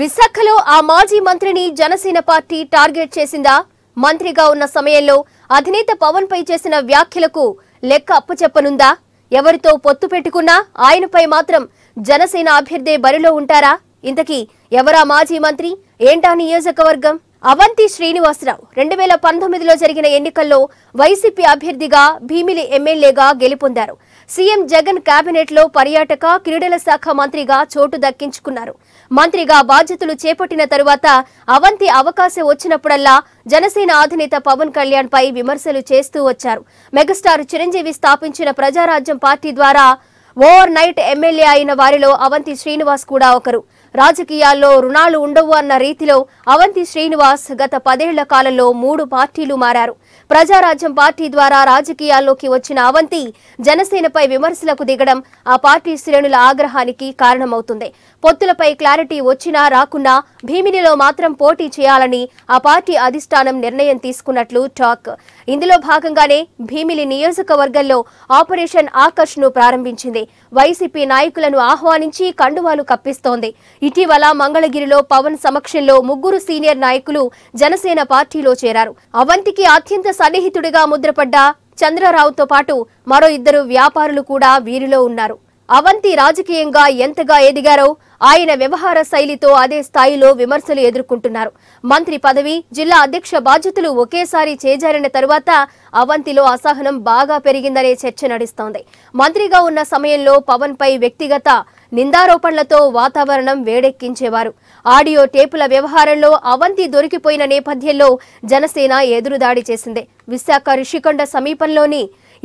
విశాఖలో ఆ మాజీ మంత్రిని జనసేన పార్టీ టార్గెట్ చేసిందా మంత్రిగా ఉన్న సమయంలో అధినేత పవన్ పై చేసిన వ్యాఖ్యలకు లెక్క అప్పచెప్పనుందా ఎవరితో పొత్తు పెట్టుకున్నా ఆయనపై మాత్రం జనసేన అభ్యర్థే బరిలో ఉంటారా ఇంతకీ ఎవరా మాజీ మంత్రి ఏంటా నియోజకవర్గం అవంతి శ్రీనివాసరావు రెండు వేల పంతొమ్మిదిలో జరిగిన ఎన్నికల్లో వైసీపీ అభ్యర్థిగా భీమిలి ఎమ్మెల్యేగా గెలుపొందారు సీఎం జగన్ కేబినెట్ లో పర్యాటక క్రీడల శాఖ మంత్రిగా చోటు దక్కించుకున్నారు మంత్రిగా బాధ్యతలు చేపట్టిన తరువాత అవంతి అవకాశం వచ్చినప్పుడల్లా జనసేన అధినేత పవన్ కళ్యాణ్ పై విమర్శలు చేస్తూ వచ్చారు మెగాస్టార్ చిరంజీవి స్థాపించిన ప్రజారాజ్యం పార్టీ ద్వారా ఓవర్ నైట్ ఎమ్మెల్యే అయిన వారిలో అవంతి శ్రీనివాస్ కూడా ఒకరు రాజకీయాల్లో రుణాలు ఉండవు అన్న రీతిలో అవంతి శ్రీనివాస్ గత పదేళ్ల కాలంలో మూడు పార్టీలు మారారు ప్రజారాజ్యం పార్టీ ద్వారా రాజకీయాల్లోకి వచ్చిన అవంతి జనసేనపై విమర్శలకు దిగడం ఆ పార్టీ శ్రేణుల ఆగ్రహానికి కారణమవుతుంది పొత్తులపై క్లారిటీ వచ్చినా రాకున్నా భీమినిలో మాత్రం పోటీ చేయాలని ఆ పార్టీ అధిష్టానం నిర్ణయం తీసుకున్నట్లు టాక్ ఇందులో భాగంగానే భీమిలి నియోజకవర్గంలో ఆపరేషన్ ఆకర్ష్ ను ప్రారంభించింది వైసీపీ నాయకులను ఆహ్వానించి కండువాలు కప్పిస్తోంది ఇటీవల మంగళగిరిలో పవన్ సమక్షంలో ముగ్గురు సీనియర్ నాయకులు జనసేన పార్టీలో చేరారు అవంతికి అత్యంత సన్నిహితుడిగా ముద్రపడ్డ చంద్రరావుతో పాటు మరో ఇద్దరు వ్యాపారులు కూడా వీరిలో ఉన్నారు అవంతి రాజకీయంగా ఎంతగా ఎదిగారో ఆయన వ్యవహార శైలితో అదే స్థాయిలో విమర్శలు ఎదుర్కొంటున్నారు మంత్రి పదవి జిల్లా అధ్యక్ష బాధ్యతలు ఒకేసారి చేజారిన తరువాత అవంతిలో అసహనం బాగా పెరిగిందనే చర్చ నడుస్తోంది మంత్రిగా ఉన్న సమయంలో పవన్ పై వ్యక్తిగత నిందారోపణలతో వాతావరణం వేడెక్కించేవారు ఆడియో టేపుల వ్యవహారంలో అవంతి దొరికిపోయిన నేపథ్యంలో జనసేన ఎదురుదాడి చేసింది విశాఖ రిషికొండ సమీపంలోని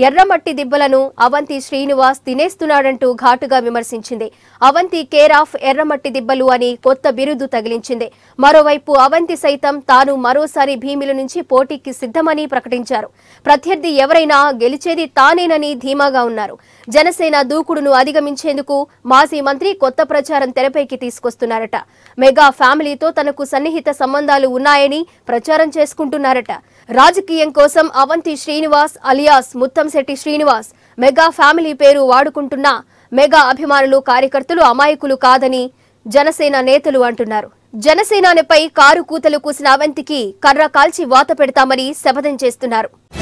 ఎర్రమట్టి దిబ్బలను అవంతి శ్రీనివాస్ తినేస్తున్నాడంటూ ఘాటుగా విమర్శించింది అవంతి కేర్ ఆఫ్ ఎర్రమట్టి దిబ్బలు అని కొత్త బిరుదు తగిలించింది మరోవైపు అవంతి సైతం తాను మరోసారి భీమిల నుంచి పోటీకి సిద్ధమని ప్రకటించారు ప్రత్యర్థి ఎవరైనా గెలిచేది తానేనని ధీమాగా ఉన్నారు జనసేన దూకుడును అధిగమించేందుకు మాజీ మంత్రి కొత్త ప్రచారం తెరపైకి తీసుకొస్తున్నారట మెగా ఫ్యామిలీతో తనకు సన్నిహిత సంబంధాలు ఉన్నాయని ప్రచారం చేసుకుంటున్నారట రాజకీయం కోసం Avanthi Srinivas alias Mutta Setti Srinivas mega family పేరు వాడుకుంటున్న మెగా అభిమానులు కార్యకర్తలు అమాయకులు కాదని జనసేన నేతలు అంటున్నారు జనసేనపై కారు కూతలు కూసిన అవంతికి కర్ర కాల్చి వాత పెడతామని శపథం చేస్తున్నారు